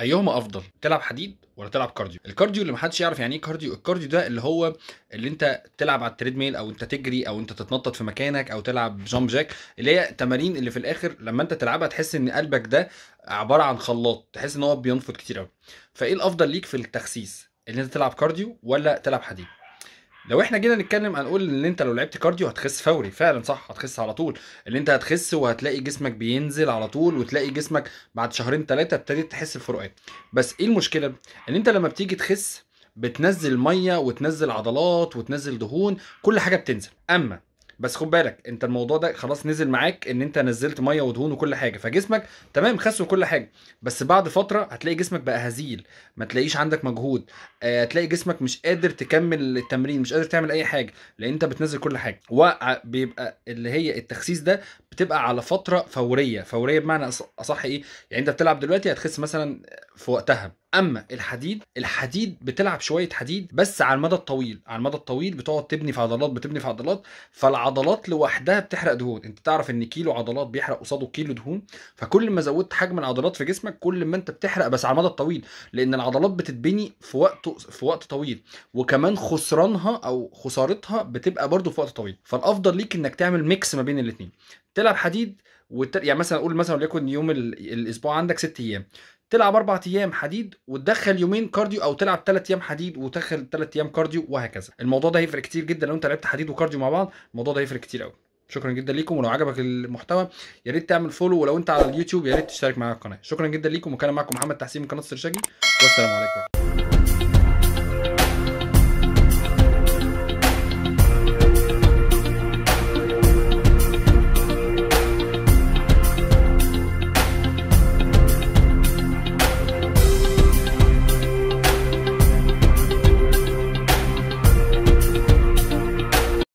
ايهما افضل تلعب حديد ولا تلعب كارديو الكارديو اللي محدش يعرف يعني ايه كارديو الكارديو ده اللي هو اللي انت تلعب على التريدميل او انت تجري او انت تتنطط في مكانك او تلعب جامب جاك اللي هي تمارين اللي في الاخر لما انت تلعبها تحس ان قلبك ده عباره عن خلاط تحس ان هو بينفض كتير قوي فايه الافضل ليك في التخسيس ان انت تلعب كارديو ولا تلعب حديد لو احنا جينا نتكلم هنقول ان انت لو لعبت كارديو هتخس فوري فعلا صح هتخس على طول ان انت هتخس وهتلاقي جسمك بينزل على طول وتلاقي جسمك بعد شهرين ثلاثه ابتديت تحس بفروقات بس ايه المشكله ان انت لما بتيجي تخس بتنزل ميه وتنزل عضلات وتنزل دهون كل حاجه بتنزل اما بس خد بالك انت الموضوع ده خلاص نزل معاك ان انت نزلت ميه ودهون وكل حاجه فجسمك تمام خس وكل حاجه بس بعد فتره هتلاقي جسمك بقى هزيل ما تلاقيش عندك مجهود آه، هتلاقي جسمك مش قادر تكمل التمرين مش قادر تعمل اي حاجه لان انت بتنزل كل حاجه وبيبقى اللي هي التخسيس ده بتبقى على فتره فوريه فوريه بمعنى اصح ايه يعني انت بتلعب دلوقتي هتخس مثلا في وقتها اما الحديد الحديد بتلعب شويه حديد بس على المدى الطويل على المدى الطويل بتقعد تبني في عضلات بتبني في عضلات فالعضلات لوحدها بتحرق دهون انت تعرف ان كيلو عضلات بيحرق قصاده كيلو دهون فكل ما زودت حجم العضلات في جسمك كل ما انت بتحرق بس على المدى الطويل لان العضلات بتتبني في وقت في وقت طويل وكمان خسرانها او خسارتها بتبقى برده في وقت طويل فالافضل ليك انك تعمل ميكس ما بين الاثنين تلعب حديد وت... يعني مثلا اقول مثلا وليكن يوم ال... الاسبوع عندك ست ايام تلعب اربع ايام حديد وتدخل يومين كارديو او تلعب ثلاث ايام حديد وتدخل ثلاث ايام كارديو وهكذا الموضوع ده هيفرق كتير جدا لو انت لعبت حديد وكارديو مع بعض الموضوع ده هيفرق كتير قوي شكرا جدا ليكم ولو عجبك المحتوى يا ريت تعمل فولو ولو انت على اليوتيوب يا ريت تشترك معايا القناه شكرا جدا ليكم وكان معكم محمد تحسين من قناه السرشاجي والسلام عليكم